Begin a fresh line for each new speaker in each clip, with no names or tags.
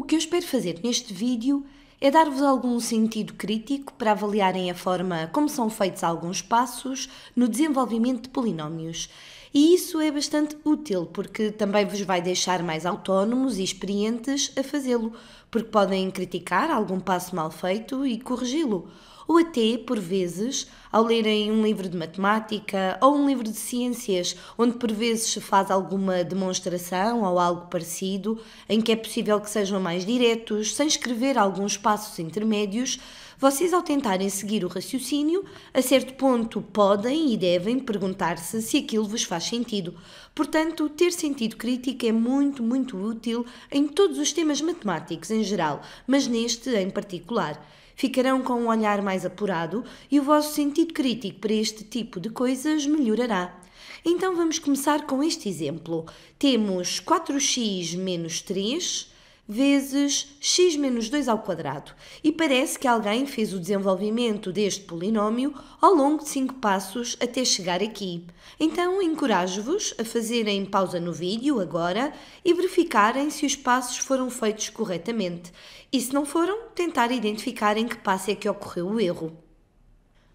O que eu espero fazer neste vídeo é dar-vos algum sentido crítico para avaliarem a forma como são feitos alguns passos no desenvolvimento de polinómios. E isso é bastante útil porque também vos vai deixar mais autónomos e experientes a fazê-lo, porque podem criticar algum passo mal feito e corrigi-lo, ou até, por vezes, ao lerem um livro de matemática ou um livro de ciências, onde por vezes se faz alguma demonstração ou algo parecido, em que é possível que sejam mais diretos, sem escrever alguns passos intermédios, vocês, ao tentarem seguir o raciocínio, a certo ponto podem e devem perguntar-se se aquilo vos faz sentido, Portanto, ter sentido crítico é muito, muito útil em todos os temas matemáticos em geral, mas neste em particular. Ficarão com um olhar mais apurado e o vosso sentido crítico para este tipo de coisas melhorará. Então vamos começar com este exemplo. Temos 4x menos 3 vezes x menos 2 ao quadrado e parece que alguém fez o desenvolvimento deste polinómio ao longo de 5 passos até chegar aqui. Então encorajo-vos a fazerem pausa no vídeo agora e verificarem se os passos foram feitos corretamente e se não foram, tentar identificar em que passo é que ocorreu o erro.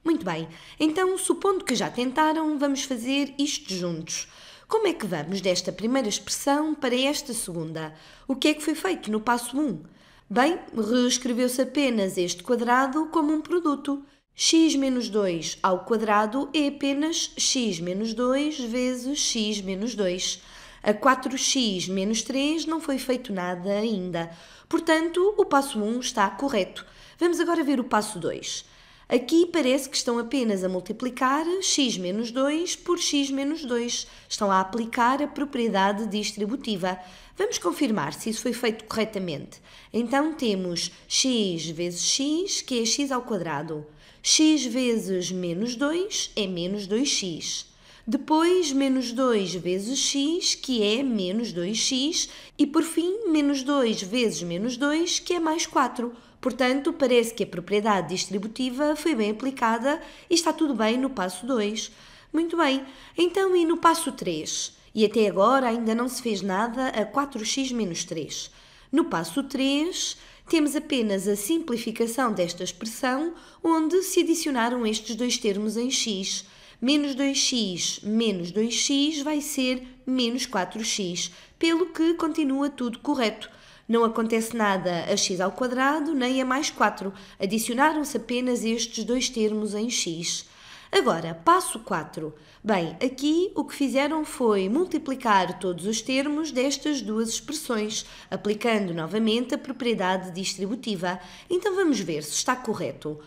Muito bem, então supondo que já tentaram, vamos fazer isto juntos. Como é que vamos desta primeira expressão para esta segunda? O que é que foi feito no passo 1? Bem, reescreveu-se apenas este quadrado como um produto. x menos 2 ao quadrado é apenas x menos 2 vezes x menos 2. A 4x menos 3 não foi feito nada ainda. Portanto, o passo 1 está correto. Vamos agora ver o passo 2. Aqui parece que estão apenas a multiplicar x menos 2 por x menos 2. Estão a aplicar a propriedade distributiva. Vamos confirmar se isso foi feito corretamente. Então temos x vezes x, que é x ao quadrado. x vezes menos 2 é menos 2x. Depois, menos 2 vezes x, que é menos 2x. E por fim, menos 2 vezes menos 2, que é mais 4. Portanto, parece que a propriedade distributiva foi bem aplicada e está tudo bem no passo 2. Muito bem, então e no passo 3? E até agora ainda não se fez nada a 4x menos 3. No passo 3, temos apenas a simplificação desta expressão, onde se adicionaram estes dois termos em x. Menos 2x menos 2x vai ser menos 4x, pelo que continua tudo correto. Não acontece nada a x ao quadrado nem a mais 4. Adicionaram-se apenas estes dois termos em x. Agora, passo 4. Bem, aqui o que fizeram foi multiplicar todos os termos destas duas expressões, aplicando novamente a propriedade distributiva. Então vamos ver se está correto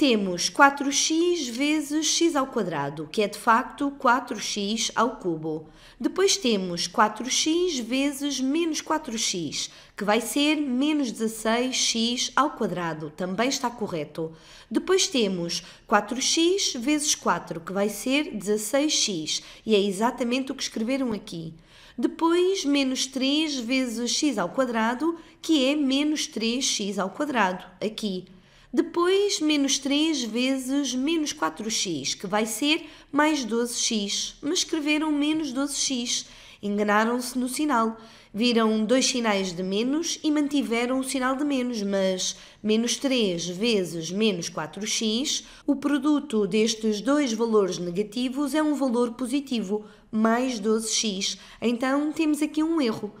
temos 4x vezes x ao quadrado, que é de facto 4x ao cubo. Depois temos 4x vezes menos 4x, que vai ser menos 16x ao quadrado, também está correto. Depois temos 4x vezes 4, que vai ser 16x, e é exatamente o que escreveram aqui. Depois, menos 3 vezes x ao quadrado, que é menos 3x ao quadrado, aqui. Depois, menos 3 vezes menos 4x, que vai ser mais 12x. Mas escreveram menos 12x. Enganaram-se no sinal. Viram dois sinais de menos e mantiveram o sinal de menos, mas menos 3 vezes menos 4x, o produto destes dois valores negativos é um valor positivo, mais 12x. Então temos aqui um erro.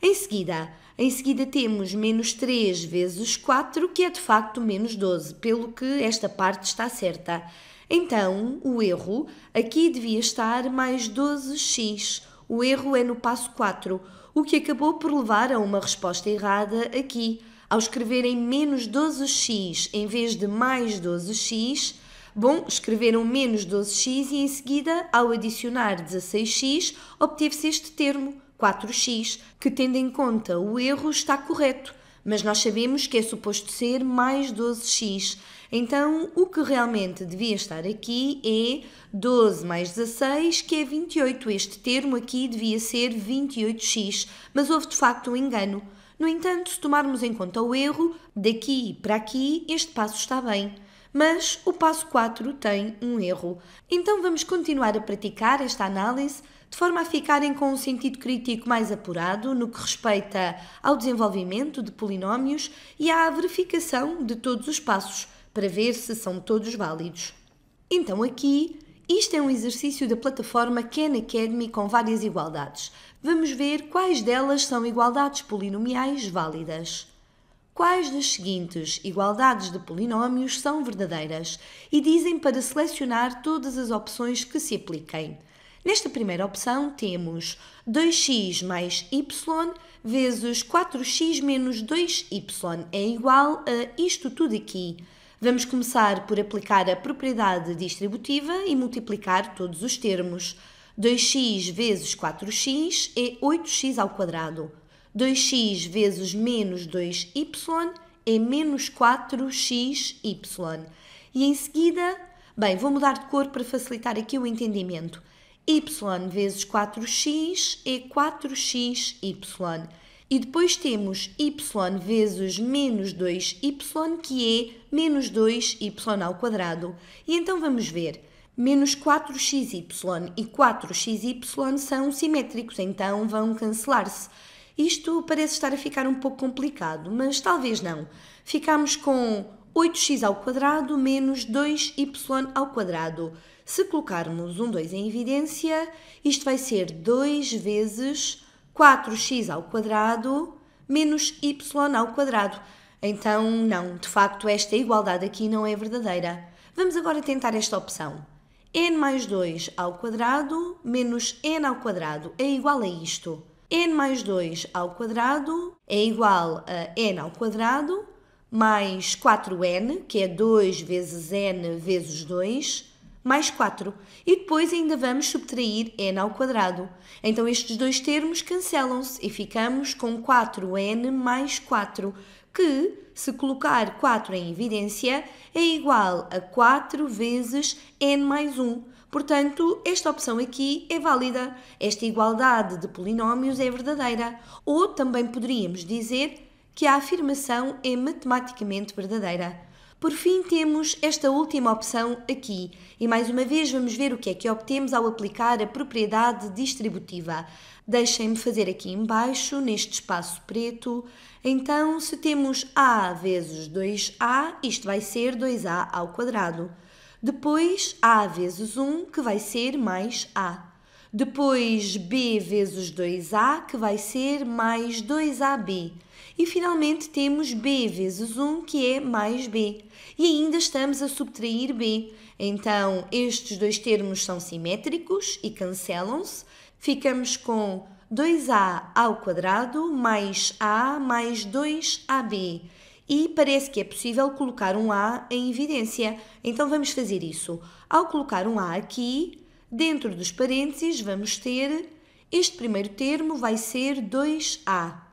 Em seguida, em seguida temos menos 3 vezes 4, que é de facto menos 12, pelo que esta parte está certa. Então, o erro aqui devia estar mais 12x. O erro é no passo 4, o que acabou por levar a uma resposta errada aqui. Ao escreverem menos 12x em vez de mais 12x, Bom, escreveram menos 12x e em seguida, ao adicionar 16x, obteve-se este termo. 4x, que tendo em conta o erro está correto, mas nós sabemos que é suposto ser mais 12x. Então, o que realmente devia estar aqui é 12 mais 16, que é 28. Este termo aqui devia ser 28x, mas houve de facto um engano. No entanto, se tomarmos em conta o erro, daqui para aqui este passo está bem. Mas o passo 4 tem um erro. Então vamos continuar a praticar esta análise de forma a ficarem com um sentido crítico mais apurado no que respeita ao desenvolvimento de polinómios e à verificação de todos os passos para ver se são todos válidos. Então aqui isto é um exercício da plataforma Khan Academy com várias igualdades. Vamos ver quais delas são igualdades polinomiais válidas. Quais das seguintes igualdades de polinómios são verdadeiras e dizem para selecionar todas as opções que se apliquem. Nesta primeira opção temos 2x mais y vezes 4x menos 2y é igual a isto tudo aqui. Vamos começar por aplicar a propriedade distributiva e multiplicar todos os termos. 2x vezes 4x é 8x ao quadrado. 2x vezes menos 2y é menos 4xy. E em seguida, bem, vou mudar de cor para facilitar aqui o entendimento y vezes 4x é 4xy. E depois temos y vezes menos 2y, que é menos 2y ao quadrado. E então vamos ver. Menos 4xy e 4xy são simétricos, então vão cancelar-se. Isto parece estar a ficar um pouco complicado, mas talvez não. Ficamos com 8x ao quadrado menos 2y ao quadrado. Se colocarmos um 2 em evidência, isto vai ser 2 vezes 4x ao quadrado menos y ao quadrado. Então, não, de facto, esta igualdade aqui não é verdadeira. Vamos agora tentar esta opção. n mais 2 ao quadrado menos n ao quadrado é igual a isto. n mais 2 ao quadrado é igual a n ao quadrado mais 4n, que é 2 vezes n vezes 2, mais 4. E depois ainda vamos subtrair n ao quadrado. Então estes dois termos cancelam-se e ficamos com 4n mais 4, que, se colocar 4 em evidência, é igual a 4 vezes n mais 1. Portanto, esta opção aqui é válida. Esta igualdade de polinómios é verdadeira. Ou também poderíamos dizer que a afirmação é matematicamente verdadeira. Por fim, temos esta última opção aqui, e mais uma vez vamos ver o que é que obtemos ao aplicar a propriedade distributiva. Deixem-me fazer aqui embaixo, neste espaço preto. Então, se temos A vezes 2A, isto vai ser 2A ao quadrado. Depois, A vezes 1, que vai ser mais A. Depois, B vezes 2A, que vai ser mais 2AB. E finalmente temos b vezes 1, que é mais b. E ainda estamos a subtrair b. Então, estes dois termos são simétricos e cancelam-se. Ficamos com 2a ao quadrado mais a mais 2ab. E parece que é possível colocar um a em evidência. Então vamos fazer isso. Ao colocar um a aqui, dentro dos parênteses vamos ter este primeiro termo vai ser 2a.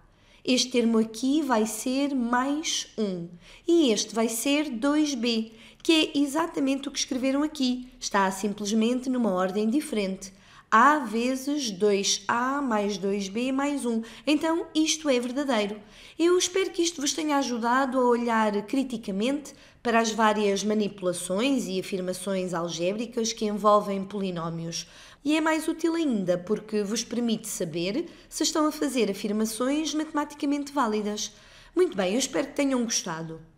Este termo aqui vai ser mais 1 e este vai ser 2b, que é exatamente o que escreveram aqui, está simplesmente numa ordem diferente. A vezes 2A mais 2B mais 1. Então, isto é verdadeiro. Eu espero que isto vos tenha ajudado a olhar criticamente para as várias manipulações e afirmações algébricas que envolvem polinómios. E é mais útil ainda porque vos permite saber se estão a fazer afirmações matematicamente válidas. Muito bem, eu espero que tenham gostado.